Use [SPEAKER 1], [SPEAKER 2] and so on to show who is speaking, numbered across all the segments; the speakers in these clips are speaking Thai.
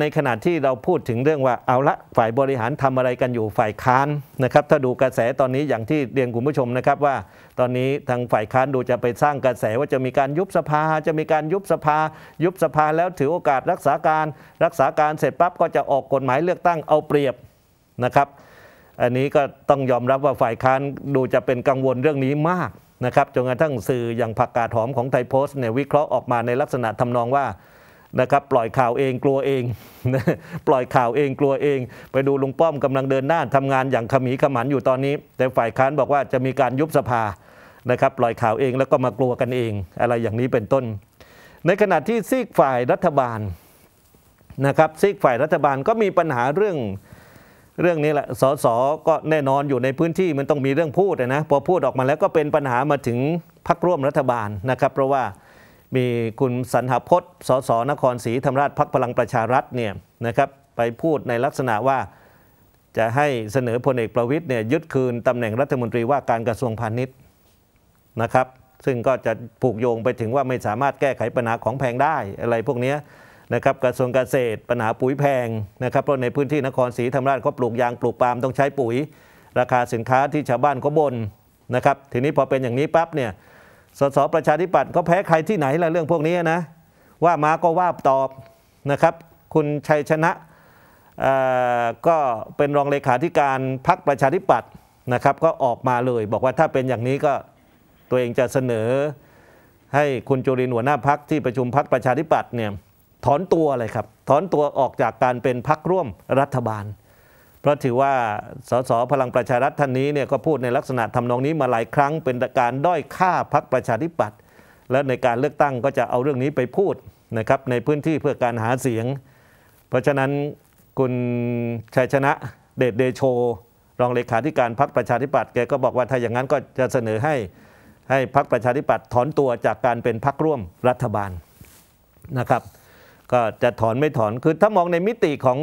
[SPEAKER 1] ในขณะที่เราพูดถึงเรื่องว่าเอาละฝ่ายบริหารทำอะไรกันอยู่ฝ่ายค้านนะครับถ้าดูกระแสตอนนี้อย่างที่เรียนคุณผู้ชมนะครับว่า ตอนนี้ทางฝ่ายค้านดูจะไปสร้างกระแสว่าจะมีการยุบสภาจะมีการยุบสภา ยุบสภาแล้วถือโอกาส รักษาการ รักษาการเสร็จปั๊บก็จะออกกฎหมายเลือกตั้งเอาเปรียบนะครับ อันนี้ก็ต้องยอมรับว่าฝ่ายค้านดูจะเป็นกังวลเรื่องนี้มากนะครับจนกระทั่งสื่ออย่างผักกาดหอมของไทยโพสต์เนี่ยวิเคราะห์ออกมาในลักษณะทำนองว่านะครับปล่อยข่าวเองกลัวเองปล่อยข่าวเองกลัวเอง ไปดูลุงป้อมกำลังเดินหน้าทำงานอย่างขมีขมันอยู่ตอนนี้ แต่ฝ่ายค้านบอกว่าจะมีการยุบสภานะครับปล่อยข่าวเองแล้วก็มากลัวกันเอง อะไรอย่างนี้เป็นต้น ในขณะที่ซีกฝ่ายรัฐบาลนะครับซีกฝ่ายรัฐบาลก็มีปัญหาเรื่องเรื่องนี้แหละสสก็แน่นอนอยู่ในพื้นที่มันต้องมีเรื่องพูดนะ พอพูดออกมาแล้วก็เป็นปัญหามาถึงพักร่วมรัฐบาลนะครับ เพราะว่ามีคุณสันหพจน์สสนครศรีธรรมราชพักพลังประชารัฐเนี่ยนะครับไปพูดในลักษณะว่าจะให้เสนอพลเอกประวิทย์เนี่ยยึดคืนตำแหน่งรัฐมนตรีว่าการกระทรวงพาณิชย์นะครับ ซึ่งก็จะผูกโยงไปถึงว่าไม่สามารถแก้ไขปัญหาของแพงได้อะไรพวกนี้นะครับกระทรวงเกษตรปัญหาปุ๋ยแพงนะครับเพราะในพื้นที่นครศรีธรรมราชเขาปลูกยางปลูกปาล์มต้องใช้ปุ๋ย ราคาสินค้าที่ชาวบ้านเขาบนนะครับทีนี้พอเป็นอย่างนี้ปั๊บเนี่ยสสประชาธิปัตย์ก็แพ้ใครที่ไหนละเรื่องพวกนี้นะว่ามาก็ว่าตอบนะครับ คุณชัยชนะก็เป็นรองเลขาธิการพรรคประชาธิปัตย์นะครับก็ออกมาเลย บอกว่าถ้าเป็นอย่างนี้ก็ตัวเองจะเสนอ ให้คุณจุรินหัวหน้าพักที่ประชุมพักประชาธิปัตย์เนี่ยถอนตัวเลยครับถอนตัวออกจากการเป็นพักร่วมรัฐบาลเพราะถือว่าสสพลังประชารัฐท่านนี้เนี่ยก็พูดในลักษณะทำนองนี้มาหลายครั้ง เป็นการด้อยค่าพักประชาธิปัตย์และในการเลือกตั้งก็จะเอาเรื่องนี้ไปพูดนะครับในพื้นที่เพื่อการหาเสียง เพราะฉะนั้นคุณชัยชนะเดชเดโช รองเลขาธิการพักประชาธิปัตย์แกก็บอกว่าถ้าอย่างนั้นก็จะเสนอให้ให้พักประชาธิปัตย์ถอนตัวจากการเป็นพักร่วมรัฐบาลนะครับ ก็จะถอนไม่ถอนคือถ้ามองในมิติของ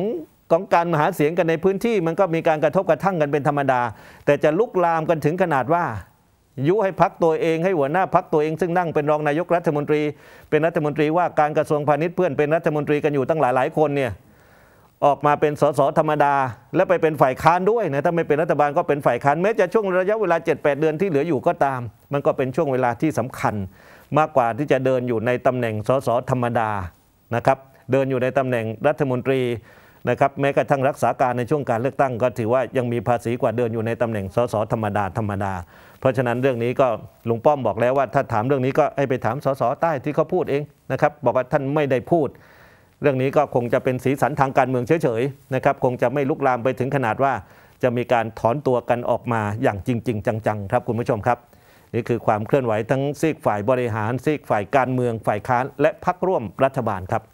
[SPEAKER 1] ของการหาเสียงกันในพื้นที่มันก็มีการกระทบกระทั่งกันเป็นธรรมดา แต่จะลุกลามกันถึงขนาดว่า ยุให้พักตัวเองให้หัวหน้าพักตัวเองซึ่งนั่งเป็นรองนายกรัฐมนตรี เป็นรัฐมนตรีว่าการกระทรวงพาณิชย์เพื่อนเป็นรัฐมนตรีกันอยู่ตั้งหลายหลายคนเนี่ยออกมาเป็นสสธรรมดาและไปเป็นฝ่ายค้านด้วยนะถ้าไม่เป็นรัฐบาลก็เป็นฝ่ายค้านแม้จะช่วงระยะเวลา 7-8 เดือนที่เหลืออยู่ก็ตาม มันก็เป็นช่วงเวลาที่สำคัญ มากกว่าที่จะเดินอยู่ในตำแหน่งสสธรรมดานะครับเดินอยู่ในตำแหน่งรัฐมนตรีนะครับแม้กระทั่งรักษาการในช่วงการเลือกตั้งก็ถือว่ายังมีภาษีกว่าเดินอยู่ในตำแหน่งสสธรรมดาธรรมดา เพราะฉะนั้นเรื่องนี้ก็ลุงป้อมบอกแล้วว่า ถ้าถามเรื่องนี้ก็ให้ไปถามสสใต้ที่เขาพูดเองนะครับบอกว่าท่านไม่ได้พูด เรื่องนี้ก็คงจะเป็นสีสันทางการเมืองเฉยๆนะครับคงจะไม่ลุกลามไปถึงขนาดว่า จะมีการถอนตัวกันออกมาอย่างจริง ๆ จังๆครับคุณผู้ชมครับนี่คือความเคลื่อนไหวทั้งซีกฝ่ายบริหารซีกฝ่ายการเมืองฝ่ายค้าน และพักร่วมรัฐบาลครับ